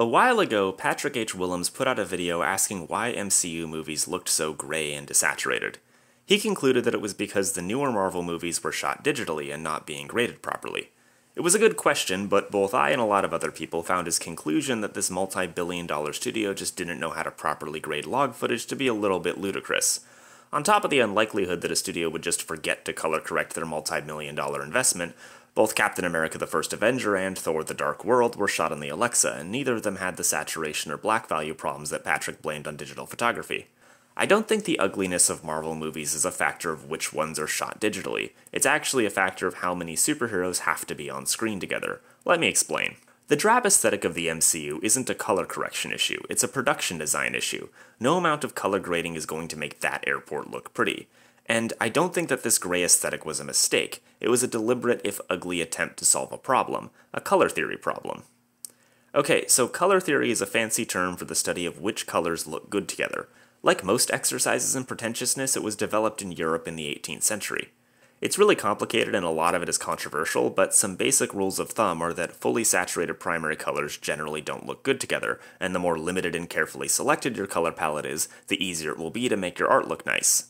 A while ago, Patrick H. Willems put out a video asking why MCU movies looked so gray and desaturated. He concluded that it was because the newer Marvel movies were shot digitally and not being graded properly. It was a good question, but both I and a lot of other people found his conclusion that this multi billion dollar studio just didn't know how to properly grade log footage to be a little bit ludicrous. On top of the unlikelihood that a studio would just forget to color correct their multi million dollar investment, both Captain America the First Avenger and Thor the Dark World were shot on the Alexa, and neither of them had the saturation or black value problems that Patrick blamed on digital photography. I don't think the ugliness of Marvel movies is a factor of which ones are shot digitally. It's actually a factor of how many superheroes have to be on screen together. Let me explain. The drab aesthetic of the MCU isn't a color correction issue, it's a production design issue. No amount of color grading is going to make that airport look pretty. And I don't think that this gray aesthetic was a mistake. It was a deliberate, if ugly, attempt to solve a problem, a color theory problem. Okay, so color theory is a fancy term for the study of which colors look good together. Like most exercises in pretentiousness, it was developed in Europe in the 18th century. It's really complicated and a lot of it is controversial, but some basic rules of thumb are that fully saturated primary colors generally don't look good together, and the more limited and carefully selected your color palette is, the easier it will be to make your art look nice.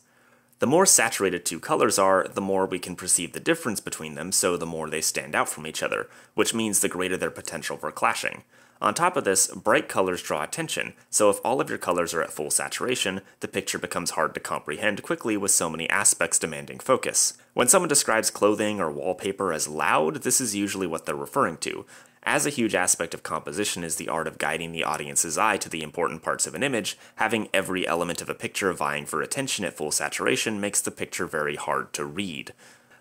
The more saturated two colors are, the more we can perceive the difference between them, so the more they stand out from each other, which means the greater their potential for clashing. On top of this, bright colors draw attention, so if all of your colors are at full saturation, the picture becomes hard to comprehend quickly with so many aspects demanding focus. When someone describes clothing or wallpaper as loud, this is usually what they're referring to, as a huge aspect of composition is the art of guiding the audience's eye to the important parts of an image, having every element of a picture vying for attention at full saturation makes the picture very hard to read.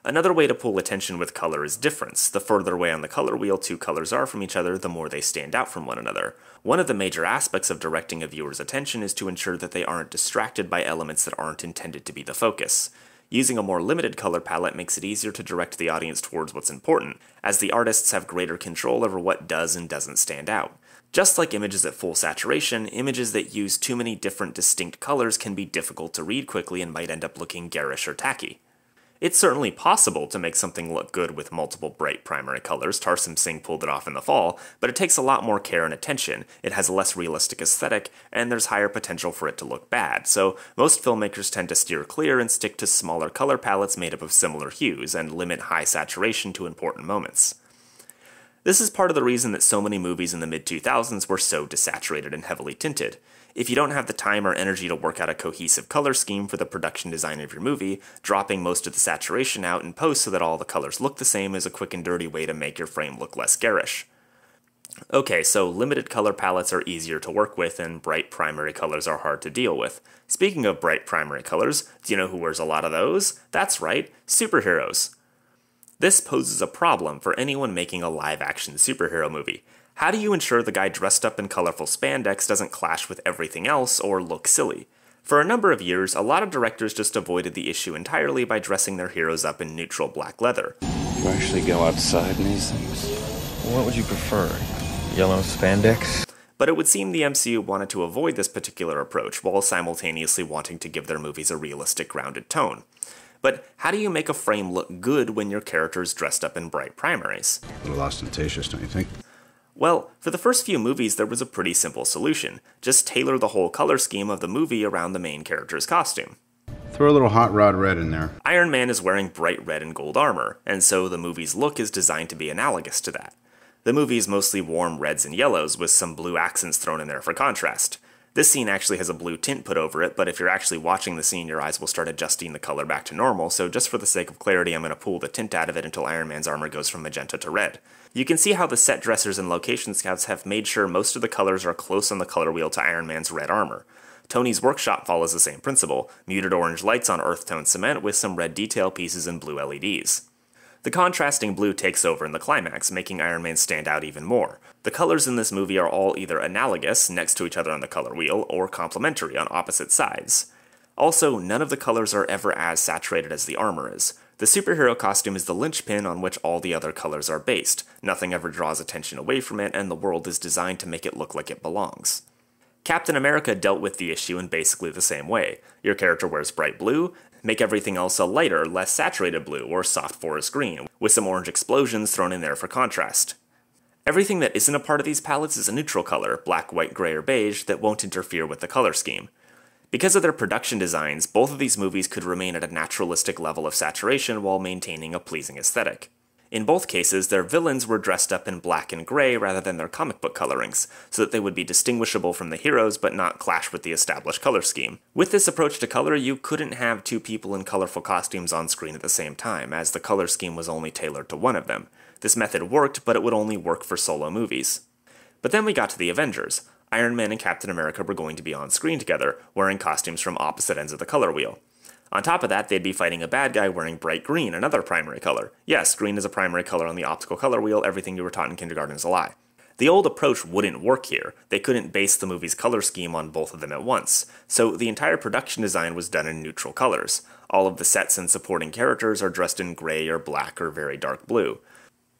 Another way to pull attention with color is difference. The further away on the color wheel two colors are from each other, the more they stand out from one another. One of the major aspects of directing a viewer's attention is to ensure that they aren't distracted by elements that aren't intended to be the focus. Using a more limited color palette makes it easier to direct the audience towards what's important, as the artists have greater control over what does and doesn't stand out. Just like images at full saturation, images that use too many different distinct colors can be difficult to read quickly and might end up looking garish or tacky. It's certainly possible to make something look good with multiple bright primary colors, Tarsim Singh pulled it off in the fall, but it takes a lot more care and attention, it has a less realistic aesthetic, and there's higher potential for it to look bad, so most filmmakers tend to steer clear and stick to smaller color palettes made up of similar hues, and limit high saturation to important moments. This is part of the reason that so many movies in the mid 2000s were so desaturated and heavily tinted. If you don't have the time or energy to work out a cohesive color scheme for the production design of your movie, dropping most of the saturation out in post so that all the colors look the same is a quick and dirty way to make your frame look less garish. Okay, so limited color palettes are easier to work with and bright primary colors are hard to deal with. Speaking of bright primary colors, do you know who wears a lot of those? That's right, superheroes. This poses a problem for anyone making a live action superhero movie. How do you ensure the guy dressed up in colorful spandex doesn't clash with everything else or look silly? For a number of years, a lot of directors just avoided the issue entirely by dressing their heroes up in neutral black leather. You actually go outside in these things? What would you prefer? Yellow spandex? But it would seem the MCU wanted to avoid this particular approach while simultaneously wanting to give their movies a realistic, grounded tone. But how do you make a frame look good when your character is dressed up in bright primaries? A little ostentatious, don't you think? Well, for the first few movies, there was a pretty simple solution just tailor the whole color scheme of the movie around the main character's costume. Throw a little hot rod red in there. Iron Man is wearing bright red and gold armor, and so the movie's look is designed to be analogous to that. The movie is mostly warm reds and yellows with some blue accents thrown in there for contrast. This scene actually has a blue tint put over it, but if you're actually watching the scene, your eyes will start adjusting the color back to normal, so just for the sake of clarity, I'm going to pull the tint out of it until Iron Man's armor goes from magenta to red. You can see how the set dressers and location scouts have made sure most of the colors are close on the color wheel to Iron Man's red armor. Tony's workshop follows the same principle muted orange lights on earth tone cement with some red detail pieces and blue LEDs. The contrasting blue takes over in the climax, making Iron Man stand out even more. The colors in this movie are all either analogous, next to each other on the color wheel, or complementary on opposite sides. Also, none of the colors are ever as saturated as the armor is. The superhero costume is the linchpin on which all the other colors are based. Nothing ever draws attention away from it, and the world is designed to make it look like it belongs. Captain America dealt with the issue in basically the same way. Your character wears bright blue, Make everything else a lighter, less saturated blue or soft forest green, with some orange explosions thrown in there for contrast. Everything that isn't a part of these palettes is a neutral color, black, white, gray, or beige, that won't interfere with the color scheme. Because of their production designs, both of these movies could remain at a naturalistic level of saturation while maintaining a pleasing aesthetic. In both cases, their villains were dressed up in black and gray rather than their comic book colorings, so that they would be distinguishable from the heroes but not clash with the established color scheme. With this approach to color, you couldn't have two people in colorful costumes on screen at the same time, as the color scheme was only tailored to one of them. This method worked, but it would only work for solo movies. But then we got to the Avengers. Iron Man and Captain America were going to be on screen together, wearing costumes from opposite ends of the color wheel. On top of that, they'd be fighting a bad guy wearing bright green, another primary color. Yes, green is a primary color on the optical color wheel, everything you were taught in kindergarten is a lie. The old approach wouldn't work here. They couldn't base the movie's color scheme on both of them at once, so the entire production design was done in neutral colors. All of the sets and supporting characters are dressed in gray or black or very dark blue.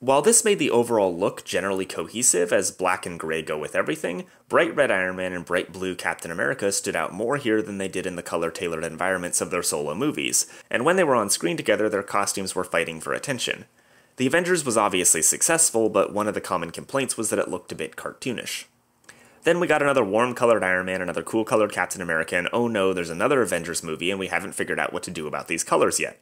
While this made the overall look generally cohesive, as black and gray go with everything, bright red Iron Man and bright blue Captain America stood out more here than they did in the color tailored environments of their solo movies, and when they were on screen together, their costumes were fighting for attention. The Avengers was obviously successful, but one of the common complaints was that it looked a bit cartoonish. Then we got another warm colored Iron Man, another cool colored Captain America, and oh no, there's another Avengers movie, and we haven't figured out what to do about these colors yet.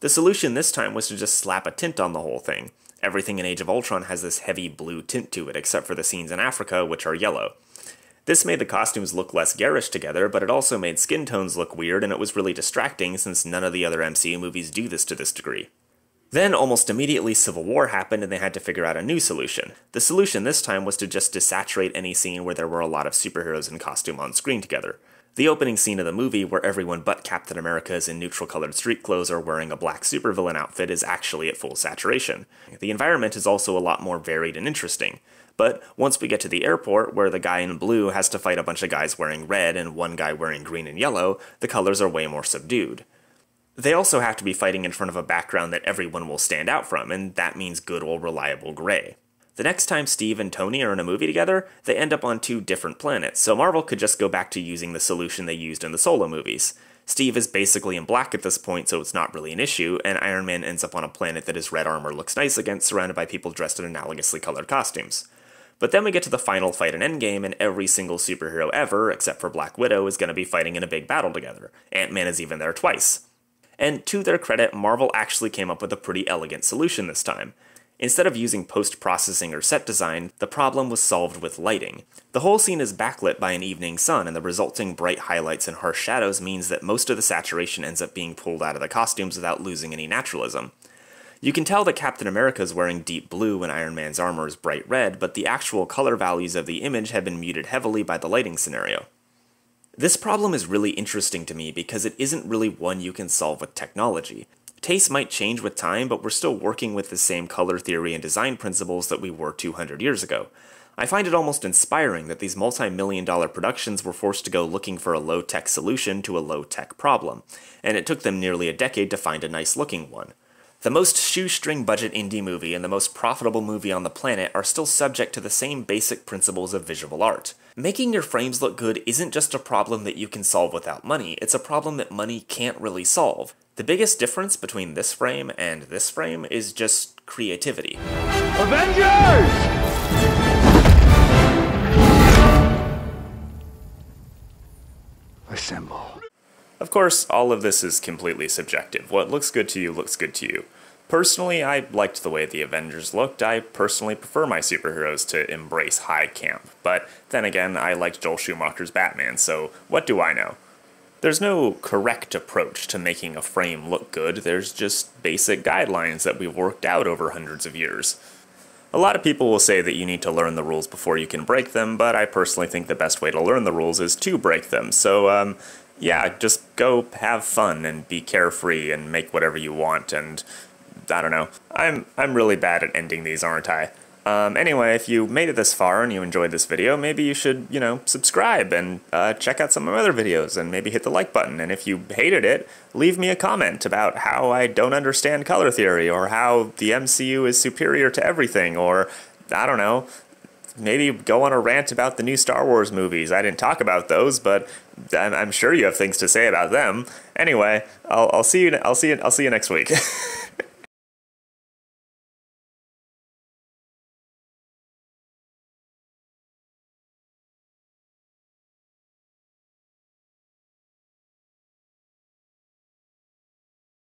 The solution this time was to just slap a tint on the whole thing, Everything in Age of Ultron has this heavy blue tint to it, except for the scenes in Africa, which are yellow. This made the costumes look less garish together, but it also made skin tones look weird, and it was really distracting since none of the other MCU movies do this to this degree. Then, almost immediately, Civil War happened and they had to figure out a new solution. The solution this time was to just desaturate any scene where there were a lot of superheroes in costume on screen together. The opening scene of the movie, where everyone but Captain America is in neutral colored street clothes or wearing a black supervillain outfit, is actually at full saturation. The environment is also a lot more varied and interesting. But once we get to the airport, where the guy in blue has to fight a bunch of guys wearing red and one guy wearing green and yellow, the colors are way more subdued. They also have to be fighting in front of a background that everyone will stand out from, and that means good old reliable gray. The next time Steve and Tony are in a movie together, they end up on two different planets, so Marvel could just go back to using the solution they used in the solo movies. Steve is basically in black at this point, so it's not really an issue, and Iron Man ends up on a planet that his red armor looks nice against, surrounded by people dressed in analogously colored costumes. But then we get to the final fight in Endgame, and every single superhero ever, except for Black Widow, is going to be fighting in a big battle together. Ant Man is even there twice. And to their credit, Marvel actually came up with a pretty elegant solution this time. Instead of using post-processing or set design, the problem was solved with lighting. The whole scene is backlit by an evening sun, and the resulting bright highlights and harsh shadows means that most of the saturation ends up being pulled out of the costumes without losing any naturalism. You can tell that Captain America is wearing deep blue and Iron Man's armor is bright red, but the actual color values of the image have been muted heavily by the lighting scenario. This problem is really interesting to me because it isn't really one you can solve with technology. Taste might change with time, but we're still working with the same color theory and design principles that we were 200 years ago. I find it almost inspiring that these multi million dollar productions were forced to go looking for a low tech solution to a low tech problem, and it took them nearly a decade to find a nice looking one. The most shoestring budget indie movie and the most profitable movie on the planet are still subject to the same basic principles of visual art. Making your frames look good isn't just a problem that you can solve without money, it's a problem that money can't really solve. The biggest difference between this frame and this frame is just creativity. Avengers! Assemble. Of course, all of this is completely subjective. What looks good to you looks good to you. Personally, I liked the way the Avengers looked. I personally prefer my superheroes to embrace high camp. But then again, I liked Joel Schumacher's Batman, so what do I know? There's no correct approach to making a frame look good, there's just basic guidelines that we've worked out over hundreds of years. A lot of people will say that you need to learn the rules before you can break them, but I personally think the best way to learn the rules is to break them. So, um, yeah, just go have fun and be carefree and make whatever you want and I don't know. I'm I'm really bad at ending these, aren't I? Um, anyway, if you made it this far and you enjoyed this video, maybe you should, you know, subscribe and uh, check out some of my other videos and maybe hit the like button. And if you hated it, leave me a comment about how I don't understand color theory or how the MCU is superior to everything or, I don't know, maybe go on a rant about the new Star Wars movies. I didn't talk about those, but I'm, I'm sure you have things to say about them. Anyway, I'll, I'll see you. I'll see you. I'll see you next week.